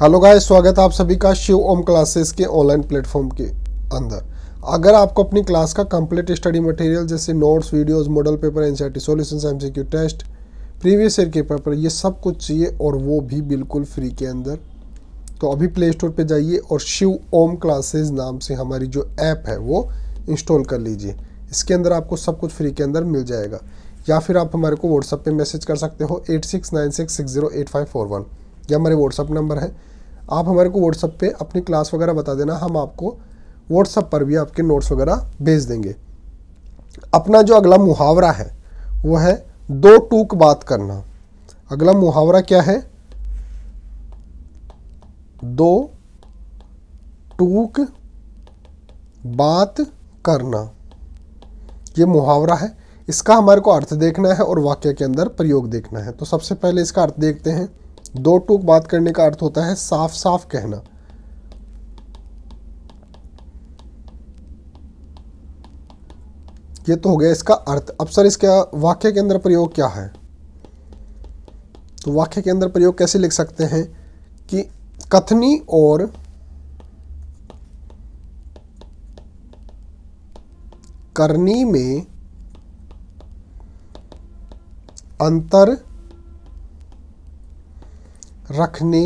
hello गाय स्वागत है आप सभी का शिव ओम क्लासेस के ऑनलाइन प्लेटफॉर्म के अंदर अगर आपको अपनी क्लास का कंप्लीट स्टडी मटेरियल जैसे notes videos model paper NCERT solutions MCQ test previous year के पेपर ये सब कुछ चाहिए और वो भी बिल्कुल फ्री के अंदर तो अभी प्ले स्टोर पर जाइए और शिव ओम क्लासेज नाम से हमारी जो ऐप है वो इंस्टॉल कर लीजिए इसके अंदर आपको सब कुछ फ्री के अंदर मिल जाएगा या फिर आप हमारे को व्हाट्सएप पर मैसेज कर सकते हो eight six nine six six zero eight five four one यह हमारे व्हाट्सअप नंबर है आप हमारे को व्हाट्सअप पे अपनी क्लास वगैरह बता देना हम आपको व्हाट्सअप पर भी आपके नोट्स वगैरह भेज देंगे अपना जो अगला मुहावरा है वो है दो टूक बात करना अगला मुहावरा क्या है दो टूक बात करना ये मुहावरा है इसका हमारे को अर्थ देखना है और वाक्य के अंदर प्रयोग देखना है तो सबसे पहले इसका अर्थ देखते हैं दो टूक बात करने का अर्थ होता है साफ साफ कहना ये तो हो गया इसका अर्थ अब सर इसका वाक्य के अंदर प्रयोग क्या है तो वाक्य के अंदर प्रयोग कैसे लिख सकते हैं कि कथनी और करनी में अंतर रखने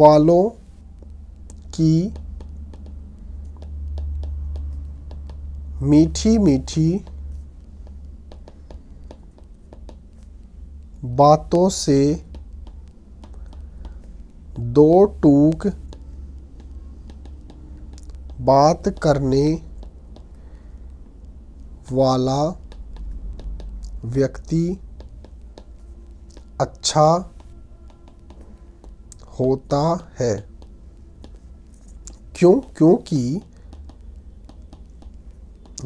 वालों की मीठी मीठी बातों से दो टूक बात करने वाला व्यक्ति अच्छा होता है क्यों क्योंकि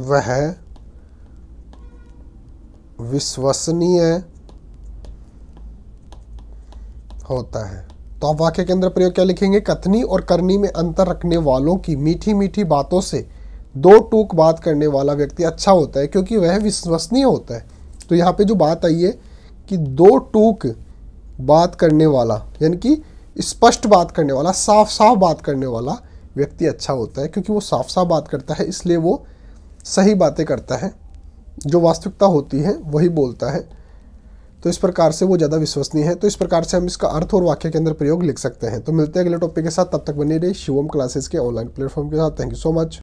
वह विश्वसनीय होता है तो आप वाक्य के अंदर प्रयोग क्या लिखेंगे कथनी और करनी में अंतर रखने वालों की मीठी मीठी बातों से दो टूक बात करने वाला व्यक्ति अच्छा होता है क्योंकि वह विश्वसनीय होता है तो यहाँ पे जो बात आई है कि दो टूक बात करने वाला यानी कि स्पष्ट बात करने वाला साफ साफ बात करने वाला व्यक्ति अच्छा होता है क्योंकि वो साफ साफ बात करता है इसलिए वो सही बातें करता है जो वास्तविकता होती है वही बोलता है तो इस प्रकार से वो ज़्यादा विश्वसनीय है तो इस प्रकार से हम इसका अर्थ और वाक्य के अंदर प्रयोग लिख सकते हैं तो मिलते हैं अगले टॉपिक के साथ तब तक बने रहिए शिवम क्लासेस के ऑनलाइन प्लेटफॉर्म के साथ थैंक यू सो मच